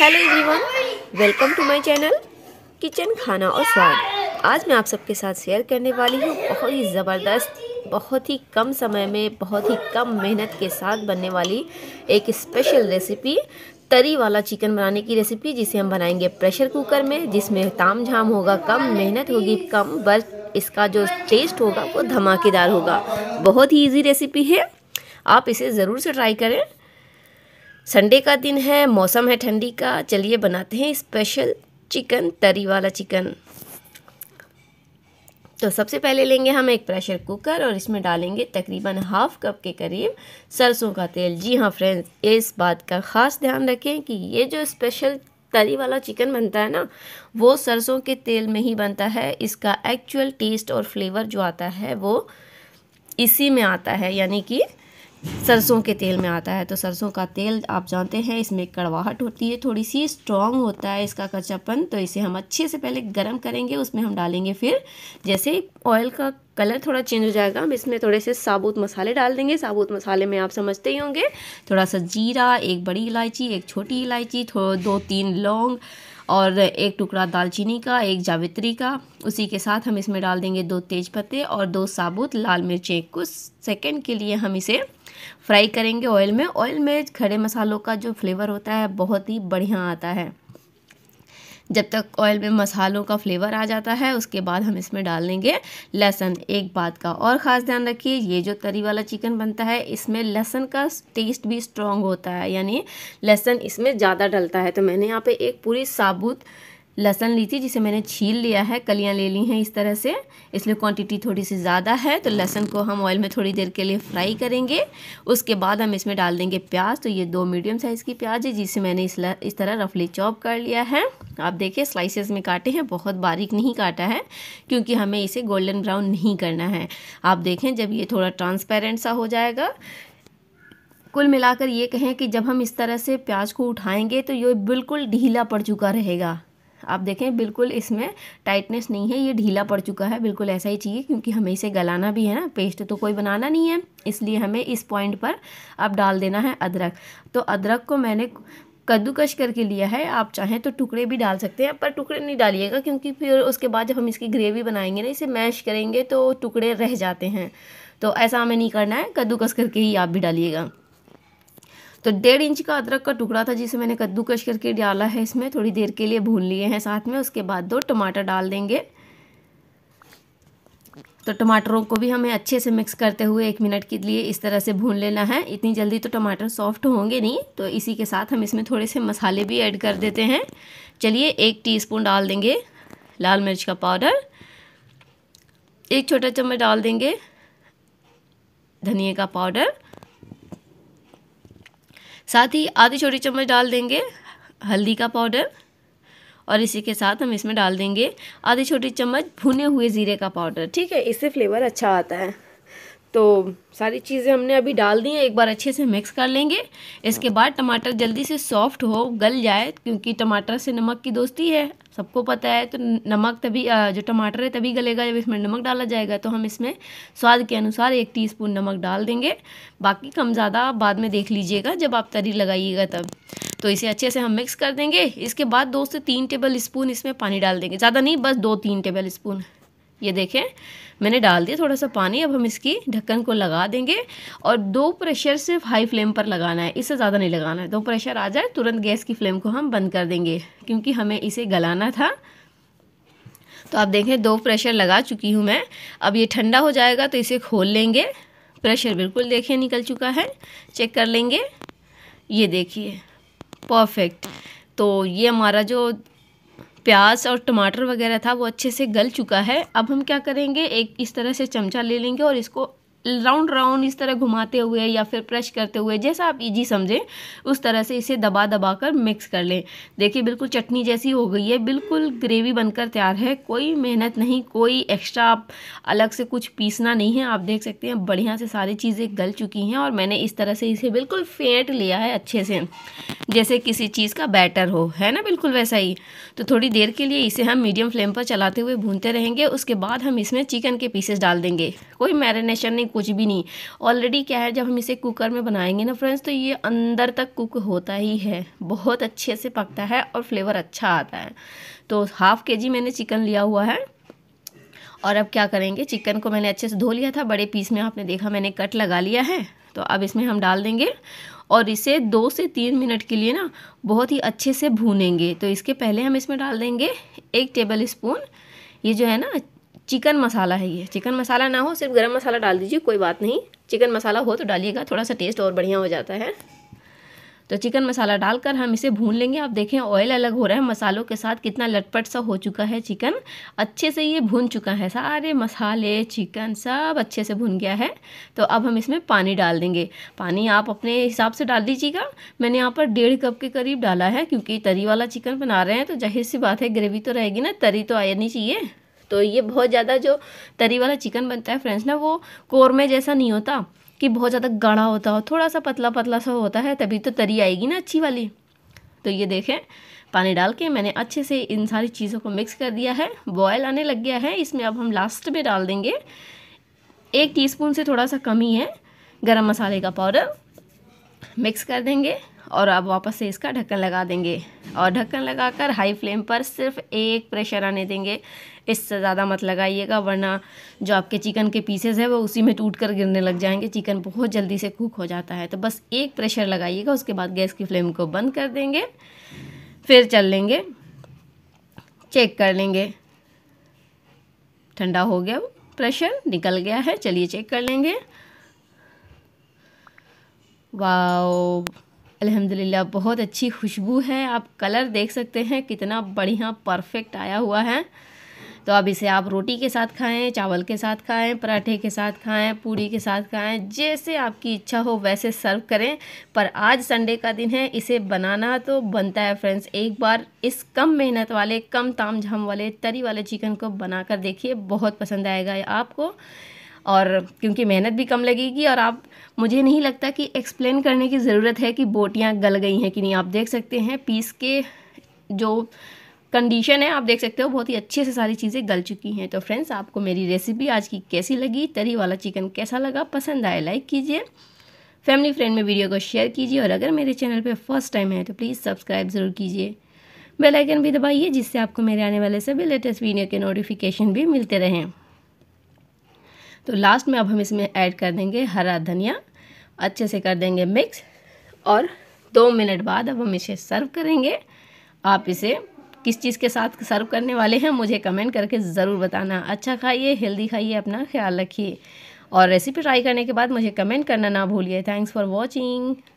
hello everyone welcome to my channel kitchen खाना और स्वाद आज मैं आप सबके साथ शेयर करने वाली हूँ बहुत ही ज़बरदस्त बहुत ही कम समय में बहुत ही कम मेहनत के साथ बनने वाली एक स्पेशल रेसिपी तरी वाला चिकन बनाने की रेसिपी जिसे हम बनाएंगे प्रेशर कुकर में जिसमें ताम झाम होगा कम मेहनत होगी कम बट इसका जो टेस्ट होगा वो धमाकेदार होगा बहुत ही ईजी रेसिपी है आप इसे ज़रूर से ट्राई करें संडे का दिन है मौसम है ठंडी का चलिए बनाते हैं स्पेशल चिकन तरी वाला चिकन तो सबसे पहले लेंगे हम एक प्रेशर कुकर और इसमें डालेंगे तकरीबन हाफ कप के करीब सरसों का तेल जी हाँ फ्रेंड्स इस बात का ख़ास ध्यान रखें कि ये जो स्पेशल तरी वाला चिकन बनता है ना वो सरसों के तेल में ही बनता है इसका एक्चुअल टेस्ट और फ्लेवर जो आता है वो इसी में आता है यानी कि सरसों के तेल में आता है तो सरसों का तेल आप जानते हैं इसमें कड़वाहट होती है थोड़ी सी स्ट्रॉन्ग होता है इसका कच्चापन तो इसे हम अच्छे से पहले गर्म करेंगे उसमें हम डालेंगे फिर जैसे ऑयल का कलर थोड़ा चेंज हो जाएगा हम इसमें थोड़े से साबुत मसाले डाल देंगे साबुत मसाले में आप समझते ही होंगे थोड़ा सा जीरा एक बड़ी इलायची एक छोटी इलायची दो तीन लौंग और एक टुकड़ा दालचीनी का एक जावित्री का उसी के साथ हम इसमें डाल देंगे दो तेज पत्ते और दो साबुत लाल मिर्चें कुछ सेकंड के लिए हम इसे फ्राई करेंगे ऑयल में ऑयल में खड़े मसालों का जो फ्लेवर होता है बहुत ही बढ़िया आता है जब तक ऑयल में मसालों का फ्लेवर आ जाता है उसके बाद हम इसमें डाल देंगे लहसुन एक बात का और ख़ास ध्यान रखिए ये जो तरी वाला चिकन बनता है इसमें लहसुन का टेस्ट भी स्ट्रॉन्ग होता है यानी लहसुन इसमें ज़्यादा डलता है तो मैंने यहाँ पे एक पूरी साबुत लहसन ली थी जिसे मैंने छील लिया है कलियाँ ले ली हैं इस तरह से इसलिए क्वांटिटी थोड़ी सी ज़्यादा है तो लहसन को हम ऑयल में थोड़ी देर के लिए फ्राई करेंगे उसके बाद हम इसमें डाल देंगे प्याज तो ये दो मीडियम साइज़ की प्याज है जिसे मैंने इस इस तरह रफली चॉप कर लिया है आप देखिए स्लाइसेस में काटे हैं बहुत बारीक नहीं काटा है क्योंकि हमें इसे गोल्डन ब्राउन नहीं करना है आप देखें जब ये थोड़ा ट्रांसपेरेंट सा हो जाएगा कुल मिलाकर ये कहें कि जब हम इस तरह से प्याज को उठाएंगे तो ये बिल्कुल ढीला पड़ चुका रहेगा आप देखें बिल्कुल इसमें टाइटनेस नहीं है ये ढीला पड़ चुका है बिल्कुल ऐसा ही चाहिए क्योंकि हमें इसे गलाना भी है ना पेस्ट तो कोई बनाना नहीं है इसलिए हमें इस पॉइंट पर अब डाल देना है अदरक तो अदरक को मैंने कद्दूकश करके लिया है आप चाहें तो टुकड़े भी डाल सकते हैं पर टुकड़े नहीं डालिएगा क्योंकि फिर उसके बाद जब हम इसकी ग्रेवी बनाएंगे ना इसे मैश करेंगे तो टुकड़े रह जाते हैं तो ऐसा हमें नहीं करना है कद्दूकस करके ही आप भी डालिएगा तो डेढ़ इंच का अदरक का टुकड़ा था जिसे मैंने कद्दूकश करके डाला है इसमें थोड़ी देर के लिए भून लिए हैं साथ में उसके बाद दो टमाटर डाल देंगे तो टमाटरों को भी हमें अच्छे से मिक्स करते हुए एक मिनट के लिए इस तरह से भून लेना है इतनी जल्दी तो टमाटर सॉफ्ट होंगे नहीं तो इसी के साथ हम इसमें थोड़े से मसाले भी ऐड कर देते हैं चलिए एक टीस्पून डाल देंगे लाल मिर्च का पाउडर एक छोटा चम्मच डाल देंगे धनिए का पाउडर साथ ही आधी छोटी चम्मच डाल देंगे हल्दी का पाउडर और इसी के साथ हम इसमें डाल देंगे आधी छोटी चम्मच भुने हुए ज़ीरे का पाउडर ठीक है इससे फ्लेवर अच्छा आता है तो सारी चीज़ें हमने अभी डाल दी हैं एक बार अच्छे से मिक्स कर लेंगे इसके बाद टमाटर जल्दी से सॉफ्ट हो गल जाए क्योंकि टमाटर से नमक की दोस्ती है सबको पता है तो नमक तभी जो टमाटर है तभी गलेगा जब इसमें नमक डाला जाएगा तो हम इसमें स्वाद के अनुसार एक टीस्पून नमक डाल देंगे बाकी कम ज़्यादा बाद में देख लीजिएगा जब आप तरी लगाइएगा तब तो इसे अच्छे से हम मिक्स कर देंगे इसके बाद दो से तीन टेबल स्पून इसमें पानी डाल देंगे ज़्यादा नहीं बस दो तीन टेबल स्पून ये देखें मैंने डाल दिया थोड़ा सा पानी अब हम इसकी ढक्कन को लगा देंगे और दो प्रेशर सिर्फ हाई फ्लेम पर लगाना है इससे ज़्यादा नहीं लगाना है दो प्रेशर आ जाए तुरंत गैस की फ्लेम को हम बंद कर देंगे क्योंकि हमें इसे गलाना था तो आप देखें दो प्रेशर लगा चुकी हूँ मैं अब ये ठंडा हो जाएगा तो इसे खोल लेंगे प्रेशर बिल्कुल देखिए निकल चुका है चेक कर लेंगे ये देखिए परफेक्ट तो ये हमारा जो प्याज और टमाटर वगैरह था वो अच्छे से गल चुका है अब हम क्या करेंगे एक इस तरह से चमचा ले लेंगे और इसको राउंड राउंड इस तरह घुमाते हुए या फिर प्रेश करते हुए जैसा आप इजी समझें उस तरह से इसे दबा दबा कर मिक्स कर लें देखिए बिल्कुल चटनी जैसी हो गई है बिल्कुल ग्रेवी बनकर तैयार है कोई मेहनत नहीं कोई एक्स्ट्रा आप अलग से कुछ पीसना नहीं है आप देख सकते हैं बढ़िया से सारी चीज़ें गल चुकी हैं और मैंने इस तरह से इसे बिल्कुल फेंट लिया है अच्छे से जैसे किसी चीज़ का बैटर हो है ना बिल्कुल वैसा ही तो थोड़ी देर के लिए इसे हम मीडियम फ्लेम पर चलाते हुए भूनते रहेंगे उसके बाद हम इसमें चिकन के पीसेस डाल देंगे कोई मैरिनेशन नहीं कुछ भी नहीं ऑलरेडी क्या है जब हम इसे कुकर में बनाएंगे ना फ्रेंड्स तो ये अंदर तक कुक होता ही है बहुत अच्छे से पकता है और फ्लेवर अच्छा आता है तो हाफ़ के जी मैंने चिकन लिया हुआ है और अब क्या करेंगे चिकन को मैंने अच्छे से धो लिया था बड़े पीस में आपने देखा मैंने कट लगा लिया है तो अब इसमें हम डाल देंगे और इसे दो से तीन मिनट के लिए ना बहुत ही अच्छे से भूनेंगे तो इसके पहले हम इसमें डाल देंगे एक टेबल स्पून ये जो है ना चिकन मसाला है ये चिकन मसाला ना हो सिर्फ गरम मसाला डाल दीजिए कोई बात नहीं चिकन मसाला हो तो डालिएगा थोड़ा सा टेस्ट और बढ़िया हो जाता है तो चिकन मसाला डालकर हम इसे भून लेंगे आप देखें ऑयल अलग हो रहा है मसालों के साथ कितना लटपट सा हो चुका है चिकन अच्छे से ये भून चुका है सारे मसाले चिकन सब अच्छे से भून गया है तो अब हम इसमें पानी डाल देंगे पानी आप अपने हिसाब से डाल दीजिएगा मैंने यहाँ पर डेढ़ कप के करीब डाला है क्योंकि तरी वाला चिकन बना रहे हैं तो जाहिर सी बात है ग्रेवी तो रहेगी ना तरी तो आनी चाहिए तो ये बहुत ज़्यादा जो तरी वाला चिकन बनता है फ्रेंड्स ना वो कौरमे जैसा नहीं होता कि बहुत ज़्यादा गाढ़ा होता हो थोड़ा सा पतला पतला सा होता है तभी तो तरी आएगी ना अच्छी वाली तो ये देखें पानी डाल के मैंने अच्छे से इन सारी चीज़ों को मिक्स कर दिया है बॉयल आने लग गया है इसमें अब हम लास्ट में डाल देंगे एक टीस्पून से थोड़ा सा कम ही है गरम मसाले का पाउडर मिक्स कर देंगे और अब वापस से इसका ढक्कन लगा देंगे और ढक्कन लगाकर हाई फ्लेम पर सिर्फ एक प्रेशर आने देंगे इससे ज़्यादा मत लगाइएगा वरना जो आपके चिकन के पीसेज है वो उसी में टूट कर गिरने लग जाएंगे चिकन बहुत जल्दी से कुक हो जाता है तो बस एक प्रेशर लगाइएगा उसके बाद गैस की फ्लेम को बंद कर देंगे फिर चल लेंगे चेक कर लेंगे ठंडा हो गया प्रेशर निकल गया है चलिए चेक कर लेंगे वाओ अल्हम्दुलिल्लाह बहुत अच्छी खुशबू है आप कलर देख सकते हैं कितना बढ़िया परफेक्ट आया हुआ है तो अब इसे आप रोटी के साथ खाएं चावल के साथ खाएं पराठे के साथ खाएं पूरी के साथ खाएं जैसे आपकी इच्छा हो वैसे सर्व करें पर आज संडे का दिन है इसे बनाना तो बनता है फ्रेंड्स एक बार इस कम मेहनत वाले कम ताम झाम वाले तरी वाले चिकन को बना कर देखिए बहुत पसंद आएगा आपको और क्योंकि मेहनत भी कम लगेगी और आप मुझे नहीं लगता कि एक्सप्लेन करने की ज़रूरत है कि बोटियाँ गल गई हैं कि नहीं आप देख सकते हैं पीस के जो कंडीशन है आप देख सकते हो बहुत ही अच्छे से सारी चीज़ें गल चुकी हैं तो फ्रेंड्स आपको मेरी रेसिपी आज की कैसी लगी तरी वाला चिकन कैसा लगा पसंद आए लाइक कीजिए फैमिली फ्रेंड में वीडियो को शेयर कीजिए और अगर मेरे चैनल पर फर्स्ट टाइम है तो प्लीज़ सब्सक्राइब ज़रूर कीजिए बेल आइकन भी दबाइए जिससे आपको मेरे आने वाले सभी लेटेस्ट वीडियो के नोटिफिकेशन भी मिलते रहें तो लास्ट में अब हम इसमें ऐड कर देंगे हरा धनिया अच्छे से कर देंगे मिक्स और दो मिनट बाद अब हम इसे सर्व करेंगे आप इसे किस चीज़ के साथ सर्व करने वाले हैं मुझे कमेंट करके ज़रूर बताना अच्छा खाइए हेल्दी खाइए अपना ख्याल रखिए और रेसिपी ट्राई करने के बाद मुझे कमेंट करना ना भूलिए थैंक्स फॉर वॉचिंग